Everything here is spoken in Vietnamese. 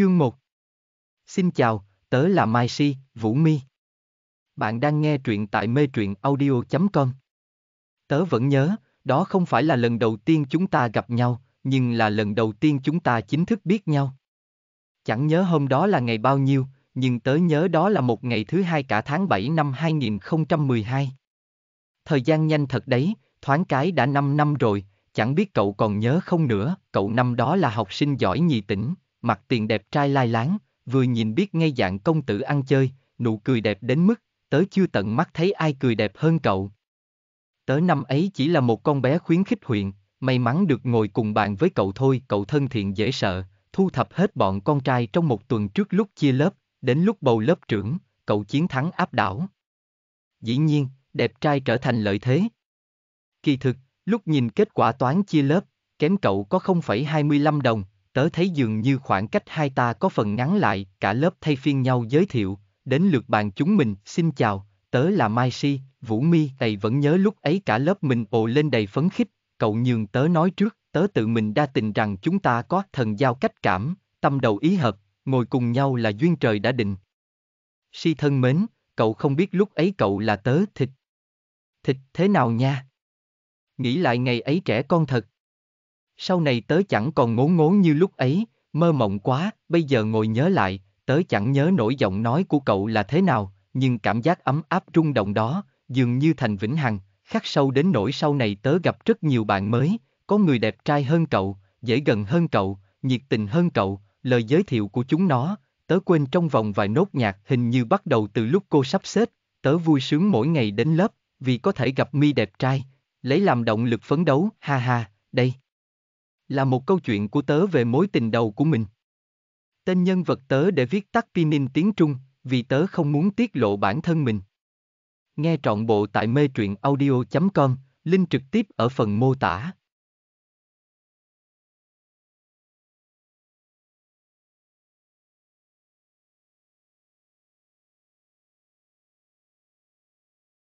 Chương 1 Xin chào, tớ là Mai Si, Vũ Mi. Bạn đang nghe truyện tại mê truyện audio.com. Tớ vẫn nhớ, đó không phải là lần đầu tiên chúng ta gặp nhau, nhưng là lần đầu tiên chúng ta chính thức biết nhau. Chẳng nhớ hôm đó là ngày bao nhiêu, nhưng tớ nhớ đó là một ngày thứ hai cả tháng 7 năm 2012. Thời gian nhanh thật đấy, thoáng cái đã 5 năm rồi, chẳng biết cậu còn nhớ không nữa, cậu năm đó là học sinh giỏi nhì tỉnh, mặt tiền đẹp trai lai láng, vừa nhìn biết ngay dạng công tử ăn chơi, nụ cười đẹp đến mức, tớ chưa tận mắt thấy ai cười đẹp hơn cậu. Tớ năm ấy chỉ là một con bé khuyến khích huyện, may mắn được ngồi cùng bạn với cậu thôi, cậu thân thiện dễ sợ, thu thập hết bọn con trai trong một tuần trước lúc chia lớp, đến lúc bầu lớp trưởng, cậu chiến thắng áp đảo. Dĩ nhiên, đẹp trai trở thành lợi thế. Kỳ thực, lúc nhìn kết quả toán chia lớp, kém cậu có 0,25 đồng, tớ thấy dường như khoảng cách hai ta có phần ngắn lại, cả lớp thay phiên nhau giới thiệu, đến lượt bạn chúng mình, xin chào, tớ là Mai Si, Vũ Mi, thầy vẫn nhớ lúc ấy cả lớp mình ồ lên đầy phấn khích, cậu nhường tớ nói trước, tớ tự mình đa tình rằng chúng ta có thần giao cách cảm, tâm đầu ý hợp, ngồi cùng nhau là duyên trời đã định. Si thân mến, cậu không biết lúc ấy cậu là tớ thịt. Thịt thế nào nha? Nghĩ lại ngày ấy trẻ con thật sau này tớ chẳng còn ngố ngố như lúc ấy, mơ mộng quá, bây giờ ngồi nhớ lại, tớ chẳng nhớ nổi giọng nói của cậu là thế nào, nhưng cảm giác ấm áp rung động đó, dường như thành vĩnh hằng, khắc sâu đến nỗi sau này tớ gặp rất nhiều bạn mới, có người đẹp trai hơn cậu, dễ gần hơn cậu, nhiệt tình hơn cậu, lời giới thiệu của chúng nó, tớ quên trong vòng vài nốt nhạc hình như bắt đầu từ lúc cô sắp xếp, tớ vui sướng mỗi ngày đến lớp, vì có thể gặp mi đẹp trai, lấy làm động lực phấn đấu, ha ha, đây là một câu chuyện của tớ về mối tình đầu của mình. Tên nhân vật tớ để viết tắt Pinin tiếng Trung, vì tớ không muốn tiết lộ bản thân mình. Nghe trọn bộ tại mê truyện audio.com, link trực tiếp ở phần mô tả.